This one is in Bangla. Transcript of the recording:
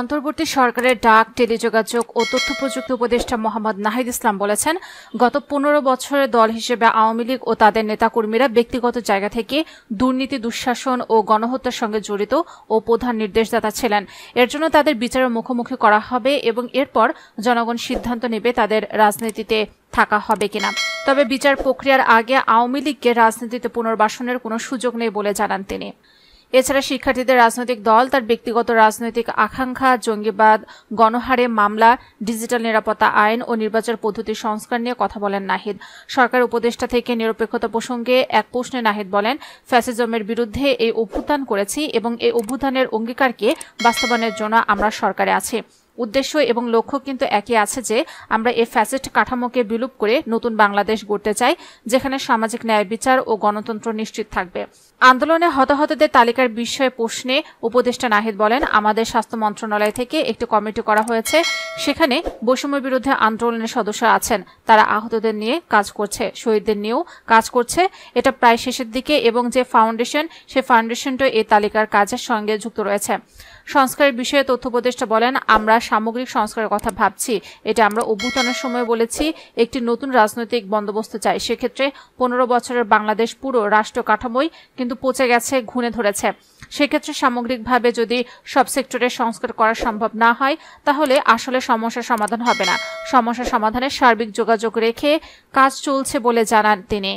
অন্তর্বর্তী সরকারের ডাক টেলিযোগাযোগ ও তথ্য প্রযুক্তি উপদেষ্টা মোহাম্মদ নাহিদ ইসলাম বলেছেন গত পনেরো বছরের দল হিসেবে আওয়ামী লীগ ও তাদের নেতাকর্মীরা ব্যক্তিগত জায়গা থেকে দুর্নীতি দুঃশাসন ও গণহত্যার সঙ্গে জড়িত ও প্রধান নির্দেশদাতা ছিলেন এর জন্য তাদের বিচারের মুখোমুখি করা হবে এবং এরপর জনগণ সিদ্ধান্ত নেবে তাদের রাজনীতিতে থাকা হবে কিনা তবে বিচার প্রক্রিয়ার আগে আওয়ামী লীগকে রাজনীতিতে পুনর্বাসনের কোনো সুযোগ নেই বলে জানান তিনি এছাড়া শিক্ষার্থীদের রাজনৈতিক দল তার ব্যক্তিগত রাজনৈতিক আকাঙ্ক্ষা জঙ্গিবাদ গণহারে মামলা ডিজিটাল নিরাপত্তা আইন ও নির্বাচন পদ্ধতি সংস্কার নিয়ে কথা বলেন নাহিদ সরকার উপদেষ্টা থেকে নিরপেক্ষতা প্রসঙ্গে এক প্রশ্নে নাহিদ বলেন ফ্যাসিজমের বিরুদ্ধে এই অভ্যুত্থান করেছি এবং এই অভ্যুত্থানের অঙ্গীকারকে বাস্তবায়নের জন্য আমরা সরকারে আছি উদ্দেশ্য এবং লক্ষ্য কিন্তু একই আছে যে আমরা এ ফ্যাসেট কাঠামোকে বিলুপ করে নতুন বাংলাদেশ গড়তে চাই যেখানে সামাজিক ন্যায় বিচার ও গণতন্ত্র নিশ্চিত থাকবে আন্দোলনে হতাহতদের তালিকার বিষয়ে প্রশ্নে উপদেষ্টা নাহিদ বলেন আমাদের স্বাস্থ্য মন্ত্রণালয় থেকে একটি কমিটি করা হয়েছে সেখানে বৈষম্য বিরুদ্ধে আন্দোলনের সদস্য আছেন তারা আহতদের নিয়ে কাজ করছে শহীদদের নিয়েও কাজ করছে এটা প্রায় শেষের দিকে এবং যে ফাউন্ডেশন সে ফাউন্ডেশনটা এই তালিকার কাজের সঙ্গে যুক্ত রয়েছে সংস্কারের বিষয়ে তথ্য উপদেষ্টা বলেন আমরা সামগ্রিক সংস্কারের কথা ভাবছি এটা আমরা অভ্যুত্থানের সময় বলেছি একটি নতুন রাজনৈতিক বন্দোবস্ত চাই সেক্ষেত্রে পনেরো বছরের বাংলাদেশ পুরো রাষ্ট্র কাঠামোই কিন্তু পচে গেছে ঘুণে ধরেছে সেক্ষেত্রে সামগ্রিকভাবে যদি সব সেক্টরে সংস্কার করা সম্ভব না হয় তাহলে আসলে সমস্যার সমাধান হবে না সমস্যা সমাধানে সার্বিক যোগাযোগ রেখে কাজ চলছে বলে জানান তিনি